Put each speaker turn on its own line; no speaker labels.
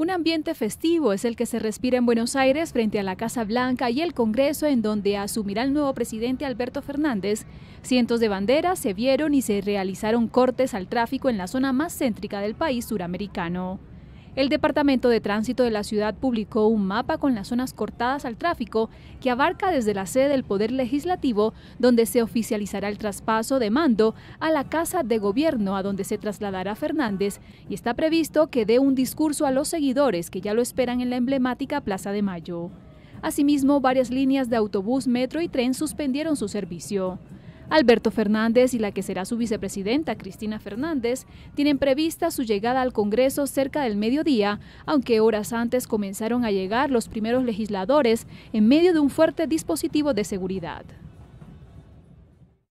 Un ambiente festivo es el que se respira en Buenos Aires frente a la Casa Blanca y el Congreso en donde asumirá el nuevo presidente Alberto Fernández. Cientos de banderas se vieron y se realizaron cortes al tráfico en la zona más céntrica del país suramericano. El Departamento de Tránsito de la ciudad publicó un mapa con las zonas cortadas al tráfico que abarca desde la sede del Poder Legislativo, donde se oficializará el traspaso de mando, a la Casa de Gobierno, a donde se trasladará Fernández, y está previsto que dé un discurso a los seguidores que ya lo esperan en la emblemática Plaza de Mayo. Asimismo, varias líneas de autobús, metro y tren suspendieron su servicio. Alberto Fernández y la que será su vicepresidenta, Cristina Fernández, tienen prevista su llegada al Congreso cerca del mediodía, aunque horas antes comenzaron a llegar los primeros legisladores en medio de un fuerte dispositivo de seguridad.